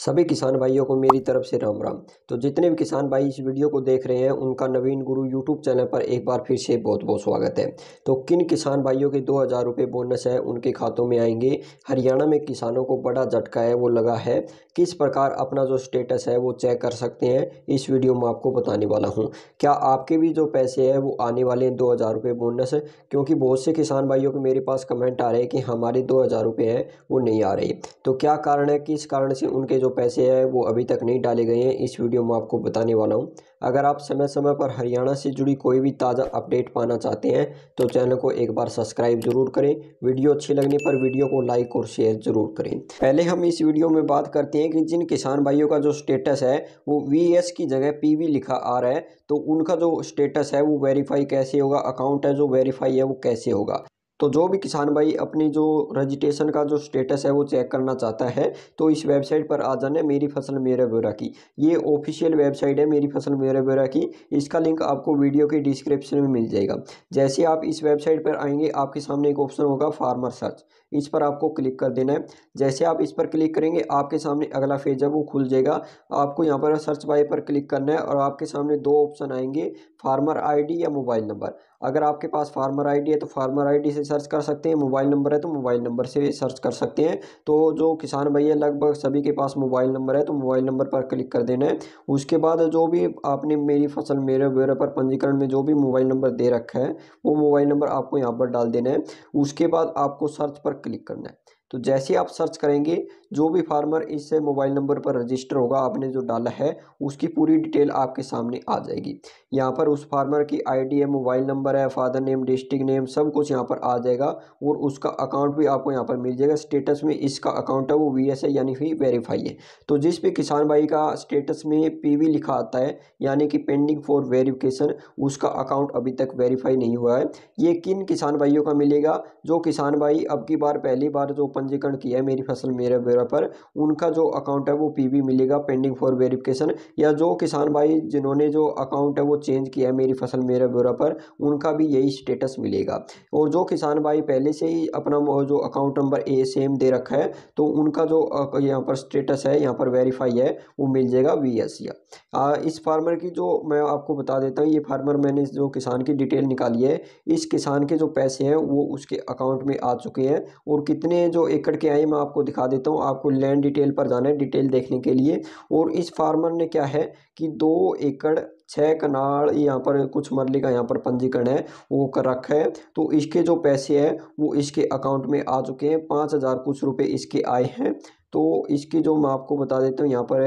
सभी किसान भाइयों को मेरी तरफ से राम राम तो जितने भी किसान भाई इस वीडियो को देख रहे हैं उनका नवीन गुरु यूट्यूब चैनल पर एक बार फिर से बहुत बहुत स्वागत है तो किन किसान भाइयों के दो हज़ार रुपये बोनस है उनके खातों में आएंगे हरियाणा में किसानों को बड़ा झटका है वो लगा है किस प्रकार अपना जो स्टेटस है वो चेक कर सकते हैं इस वीडियो में आपको बताने वाला हूँ क्या आपके भी जो पैसे हैं वो आने वाले हैं दो हज़ार रुपये बोनस क्योंकि बहुत से किसान भाइयों के मेरे पास कमेंट आ रहे हैं कि हमारे दो हज़ार रुपये हैं वो नहीं आ रहे तो क्या कारण है किस कारण से उनके जो पैसे हैं वो अभी तक नहीं डाले गए हैं इस वीडियो में आपको बताने वाला हूं अगर आप समय समय पर हरियाणा से जुड़ी कोई भी ताज़ा अपडेट पाना चाहते हैं तो चैनल को एक बार सब्सक्राइब जरूर करें वीडियो अच्छी लगने पर वीडियो को लाइक और शेयर जरूर करें पहले हम इस वीडियो में बात करते हैं कि जिन किसान भाइयों का जो स्टेटस है वो वी की जगह पी लिखा आ रहा है तो उनका जो स्टेटस है वो वेरीफाई कैसे होगा अकाउंट है जो वेरीफाई है वो कैसे होगा तो जो भी किसान भाई अपनी जो रजिस्ट्रेशन का जो स्टेटस है वो चेक करना चाहता है तो इस वेबसाइट पर आ जाना है मेरी फसल मेरा ब्यौरा की ये ऑफिशियल वेबसाइट है मेरी फसल मेरा ब्यौरा की इसका लिंक आपको वीडियो के डिस्क्रिप्शन में मिल जाएगा जैसे आप इस वेबसाइट पर आएंगे आपके सामने एक ऑप्शन होगा फार्मर सर्च इस पर आपको क्लिक कर देना है जैसे आप इस पर क्लिक करेंगे आपके सामने अगला फेज है वो खुल जाएगा आपको यहाँ पर सर्च बाई पर क्लिक करना है और आपके सामने दो ऑप्शन आएंगे फार्मर आईडी या मोबाइल नंबर अगर आपके पास फार्मर आईडी है तो फार्मर आईडी से सर्च कर सकते हैं मोबाइल नंबर है तो मोबाइल नंबर से सर्च कर सकते हैं तो जो किसान भाई है लगभग सभी के पास मोबाइल नंबर है तो मोबाइल नंबर पर क्लिक कर देना है उसके बाद जो भी आपने मेरी फसल मेरे वगैरह पर पंजीकरण में जो भी मोबाइल नंबर दे रखा है वो मोबाइल नंबर आपको यहाँ पर डाल देना है उसके बाद आपको सर्च पर क्लिक करना है तो जैसे आप सर्च करेंगे जो भी फार्मर इस मोबाइल नंबर पर रजिस्टर होगा आपने जो डाला है उसकी पूरी डिटेल आपके सामने आ जाएगी यहाँ पर उस फार्मर की आईडी है मोबाइल नंबर है फादर नेम डिस्ट्रिक्ट नेम सब कुछ यहाँ पर आ जाएगा और उसका अकाउंट भी आपको यहाँ पर मिल जाएगा स्टेटस में इसका अकाउंट है वो वी है यानी फिर वेरीफाई है तो जिस भी किसान भाई का स्टेटस में पी लिखा आता है यानी कि पेंडिंग फॉर वेरीफिकेशन उसका अकाउंट अभी तक वेरीफाई नहीं हुआ है ये किन किसान भाइयों का मिलेगा जो किसान भाई अब की बार पहली बार जो पंजीकरण किया है मेरी फसल मेरे ब्यौरा पर उनका जो अकाउंट है वो पीबी मिलेगा पेंडिंग फॉर वेरिफिकेशन या जो किसान भाई जिन्होंने जो अकाउंट है वो चेंज किया है मेरी फसल मेरे ब्यौरा पर उनका भी यही स्टेटस मिलेगा और जो किसान भाई पहले से ही अपना जो अकाउंट नंबर ए सेम दे रखा है तो उनका जो यहाँ पर स्टेटस है यहाँ पर वेरीफाई है वो मिल जाएगा वी एस या इस फार्मर की जो मैं आपको बता देता हूँ ये फार्मर मैंने जो किसान की डिटेल निकाली है इस किसान के जो पैसे हैं वो उसके अकाउंट में आ चुके हैं और कितने जो एकड़ के आए मैं आपको दिखा देता हूँ आपको लैंड डिटेल पर जाना है डिटेल देखने के लिए और इस फार्मर ने क्या है कि दो एकड़ छः कनाल यहाँ पर कुछ मरले का यहाँ पर पंजीकरण है वो कर रखा है तो इसके जो पैसे हैं वो इसके अकाउंट में आ चुके हैं पाँच हज़ार कुछ रुपये इसके आए हैं तो इसकी जो मैं आपको बता देता हूँ यहाँ पर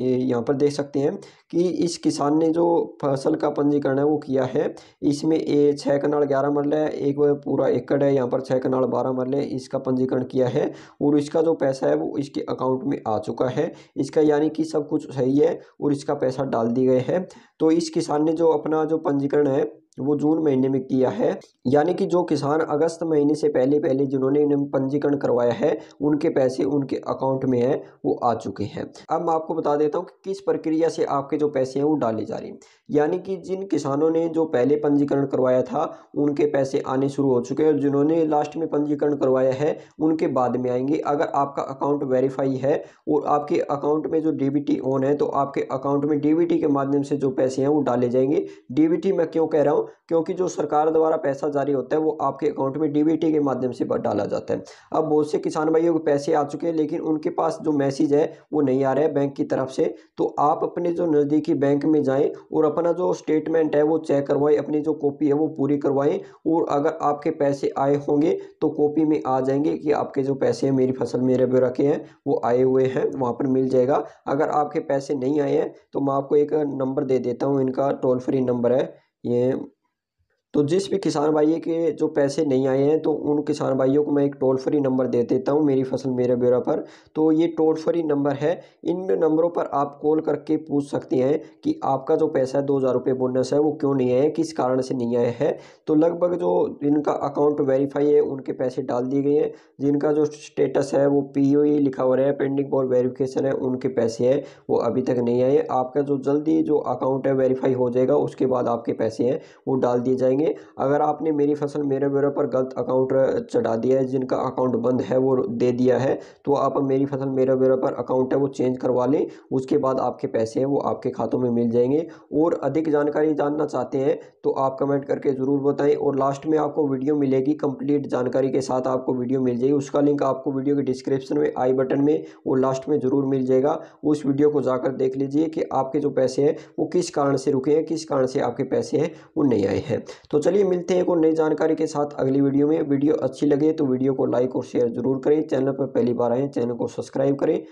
यहाँ पर देख सकते हैं कि इस किसान ने जो फसल का पंजीकरण है वो किया है इसमें ए छः कनाल ग्यारह मरल है एक पूरा एकड़ है यहाँ पर छः कनाल बारह मरले इसका पंजीकरण किया है और इसका जो पैसा है वो इसके अकाउंट में आ चुका है इसका यानी कि सब कुछ सही है और इसका पैसा डाल दिया गया है तो इस किसान ने जो अपना जो पंजीकरण है वो जून महीने में किया है यानी कि जो किसान अगस्त महीने से पहले पहले जिन्होंने पंजीकरण करवाया है उनके पैसे उनके अकाउंट में है वो आ चुके हैं अब मैं आपको बता देता हूँ कि किस प्रक्रिया से आपके जो पैसे हैं वो डाले जा रहे हैं यानी कि जिन किसानों ने जो पहले पंजीकरण करवाया था उनके पैसे आने शुरू हो चुके हैं और जिन्होंने लास्ट में पंजीकरण करवाया है उनके बाद में आएंगे अगर आपका अकाउंट वेरीफाई है और आपके अकाउंट में जो डीबीटी ऑन है तो आपके अकाउंट में डी के माध्यम से जो पैसे हैं वो डाले जाएंगे डी मैं क्यों कह रहा हूँ क्योंकि जो सरकार द्वारा पैसा जारी होता है वो आपके अकाउंट में डीबीटी के माध्यम से डाला जाता है अब बहुत से किसान भाइयों के पैसे आ चुके हैं लेकिन उनके पास जो मैसेज है वो नहीं आ रहा है बैंक की तरफ से तो आप अपने जो नज़दीकी बैंक में जाएँ और अपना जो स्टेटमेंट है वो चेक करवाएं अपनी जो कॉपी है वो पूरी करवाएं और अगर आपके पैसे आए होंगे तो कॉपी में आ जाएंगे कि आपके जो पैसे हैं मेरी फसल मेरे पे रखे हैं वो आए हुए हैं वहाँ पर मिल जाएगा अगर आपके पैसे नहीं आए हैं तो मैं आपको एक नंबर दे देता हूँ इनका टोल फ्री नंबर है ये तो जिस भी किसान भाई के जो पैसे नहीं आए हैं तो उन किसान भाइयों को मैं एक टोल फ्री नंबर दे देता हूँ मेरी फसल मेरे ब्यौरा पर तो ये टोल फ्री नंबर है इन नंबरों पर आप कॉल करके पूछ सकते हैं कि आपका जो पैसा है दो हज़ार रुपये बोनस है वो क्यों नहीं आया है किस कारण से नहीं आया है तो लगभग जो जिनका अकाउंट वेरीफाई है उनके पैसे डाल दिए गए हैं जिनका जो स्टेटस है वो पी e लिखा हुआ है पेंडिंग बॉल वेरीफिकेशन है उनके पैसे है वो अभी तक नहीं आए आपका जो जल्दी जो अकाउंट है वेरीफाई हो जाएगा उसके बाद आपके पैसे हैं वो डाल दिए जाएंगे देंगे अगर आपने मेरी फसल मेरे मेरे पर गलत अकाउंट चढ़ा दिया है जिनका अकाउंट बंद है वो दे दिया है तो आप मेरी फसल मेरे मेरे पर अकाउंट है वो चेंज करवा लें उसके बाद आपके पैसे हैं वो आपके खातों में मिल जाएंगे और अधिक जानकारी जानना चाहते हैं तो आप कमेंट करके ज़रूर बताएं और लास्ट में आपको वीडियो मिलेगी कंप्लीट जानकारी के साथ आपको वीडियो मिल जाएगी उसका लिंक आपको वीडियो के डिस्क्रिप्शन में आई बटन में और लास्ट में ज़रूर मिल जाएगा उस वीडियो को जाकर देख लीजिए कि आपके जो पैसे हैं वो किस कारण से रुके हैं किस कारण से आपके पैसे हैं वो नहीं आए हैं तो चलिए मिलते हैं एक और नई जानकारी के साथ अगली वीडियो में वीडियो अच्छी लगे तो वीडियो को लाइक और शेयर जरूर करें चैनल पर पहली बार आएँ चैनल को सब्सक्राइब करें